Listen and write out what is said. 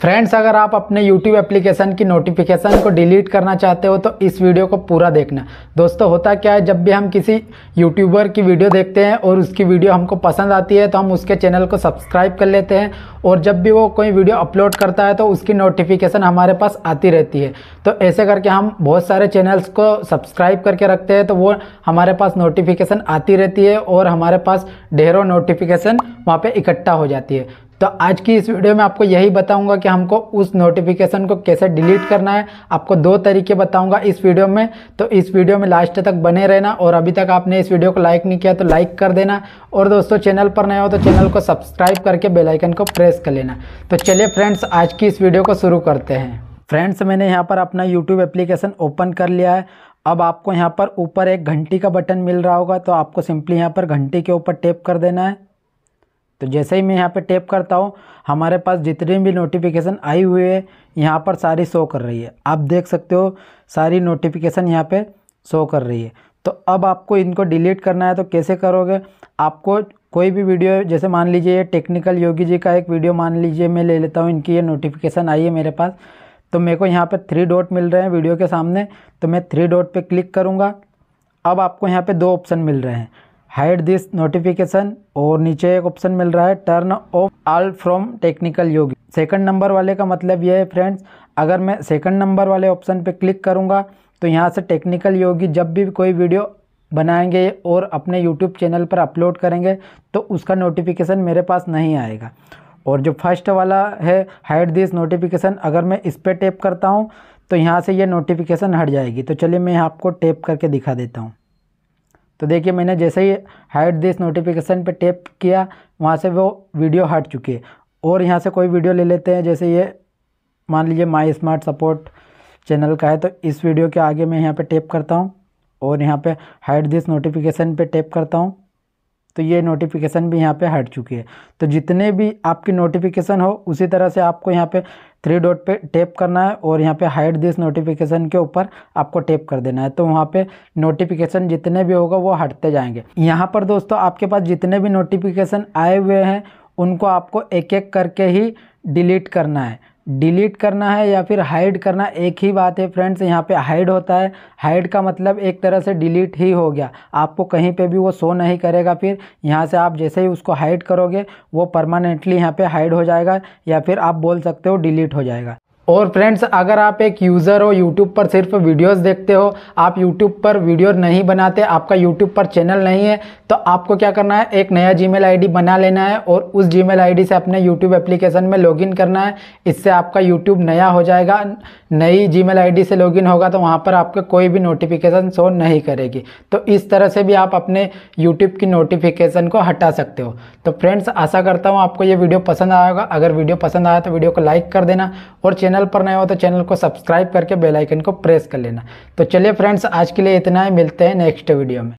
friends अगर आप अपने यूट्यूब एप्लीकेशन की नोटिफिकेशन को डिलीट करना चाहते हो तो इस वीडियो को पूरा देखना दोस्तों होता क्या है जब भी हम किसी यूट्यूबर की वीडियो देखते हैं और उसकी वीडियो हमको पसंद आती है तो हम उसके चैनल को सब्सक्राइब कर लेते हैं और जब भी वो कोई वीडियो अपलोड करता है तो उसकी नोटिफिकेशन हमारे पास आती रहती है तो ऐसे करके हम बहुत सारे चैनल्स को सब्सक्राइब करके रखते हैं तो वो हमारे पास नोटिफिकेशन आती रहती है और हमारे पास ढेरों नोटिफिकेशन वहाँ पर इकट्ठा हो जाती है तो आज की इस वीडियो में आपको यही बताऊंगा कि हमको उस नोटिफिकेशन को कैसे डिलीट करना है आपको दो तरीके बताऊंगा इस वीडियो में तो इस वीडियो में लास्ट तक बने रहना और अभी तक आपने इस वीडियो को लाइक नहीं किया तो लाइक कर देना और दोस्तों चैनल पर नए हो तो चैनल को सब्सक्राइब करके बेलाइकन को प्रेस कर लेना तो चलिए फ्रेंड्स आज की इस वीडियो को शुरू करते हैं फ्रेंड्स मैंने यहाँ पर अपना यूट्यूब एप्लीकेशन ओपन कर लिया है अब आपको यहाँ पर ऊपर एक घंटी का बटन मिल रहा होगा तो आपको सिंपली यहाँ पर घंटी के ऊपर टेप कर देना है तो जैसे ही मैं यहाँ पे टैप करता हूँ हमारे पास जितने भी नोटिफिकेशन आई हुई है यहाँ पर सारी शो कर रही है आप देख सकते हो सारी नोटिफिकेशन यहाँ पे शो कर रही है तो अब आपको इनको डिलीट करना है तो कैसे करोगे आपको कोई भी वीडियो जैसे मान लीजिए ये टेक्निकल योगी जी का एक वीडियो मान लीजिए मैं ले लेता हूँ इनकी ये नोटिफिकेशन आई है मेरे पास तो मेरे को यहाँ पर थ्री डॉट मिल रहे हैं वीडियो के सामने तो मैं थ्री डॉट पर क्लिक करूँगा अब आपको यहाँ पर दो ऑप्शन मिल रहे हैं हाइड दिस नोटिफिकेशन और नीचे एक ऑप्शन मिल रहा है turn off all from technical Yogi second number वाले का मतलब यह है फ्रेंड्स अगर मैं सेकंड नंबर वाले ऑप्शन पे क्लिक करूँगा तो यहाँ से टेक्निकल योगी जब भी कोई वीडियो बनाएंगे और अपने यूट्यूब चैनल पर अपलोड करेंगे तो उसका नोटिफिकेशन मेरे पास नहीं आएगा और जो फर्स्ट वाला है हाइड दिस नोटिफिकेशन अगर मैं इस पर टेप करता हूँ तो यहाँ से ये नोटिफिकेशन हट जाएगी तो चलिए मैं आपको टेप करके दिखा देता हूँ तो देखिए मैंने जैसे ही हाइड दिस नोटिफिकेशन पे टैप किया वहाँ से वो वीडियो हट चुकी है और यहाँ से कोई वीडियो ले लेते हैं जैसे ये मान लीजिए माई स्मार्ट सपोर्ट चैनल का है तो इस वीडियो के आगे मैं यहाँ पे टैप करता हूँ और यहाँ पे हाइड दिस नोटिफिकेशन पे टैप करता हूँ तो ये नोटिफिकेशन भी यहाँ पे हट चुकी है तो जितने भी आपकी नोटिफिकेशन हो उसी तरह से आपको यहाँ पे थ्री डॉट पे टैप करना है और यहाँ पे हाइड दिस नोटिफिकेशन के ऊपर आपको टैप कर देना है तो वहाँ पे नोटिफिकेशन जितने भी होगा वो हटते जाएंगे यहाँ पर दोस्तों आपके पास जितने भी नोटिफिकेशन आए हुए हैं उनको आपको एक एक करके ही डिलीट करना है डिलीट करना है या फिर हाइड करना एक ही बात है फ्रेंड्स यहाँ पे हाइड होता है हाइड का मतलब एक तरह से डिलीट ही हो गया आपको कहीं पे भी वो शो नहीं करेगा फिर यहाँ से आप जैसे ही उसको हाइड करोगे वो परमानेंटली यहाँ पे हाइड हो जाएगा या फिर आप बोल सकते हो डिलीट हो जाएगा और फ्रेंड्स अगर आप एक यूज़र हो यूट्यूब पर सिर्फ वीडियोस देखते हो आप यूट्यूब पर वीडियो नहीं बनाते आपका यूट्यूब पर चैनल नहीं है तो आपको क्या करना है एक नया जीमेल आईडी बना लेना है और उस जीमेल आईडी से अपने यूट्यूब एप्लीकेशन में लॉगिन करना है इससे आपका यूट्यूब नया हो जाएगा नई जी मेल से लॉगिन होगा तो वहाँ पर आपका कोई भी नोटिफिकेशन शो नहीं करेगी तो इस तरह से भी आप अपने यूट्यूब की नोटिफिकेशन को हटा सकते हो तो फ्रेंड्स आशा करता हूँ आपको ये वीडियो पसंद आएगा अगर वीडियो पसंद आया तो वीडियो को लाइक कर देना और चैनल चैनल पर नए हो तो चैनल को सब्सक्राइब करके बेलाइकन को प्रेस कर लेना तो चलिए फ्रेंड्स आज के लिए इतना ही मिलते हैं नेक्स्ट वीडियो में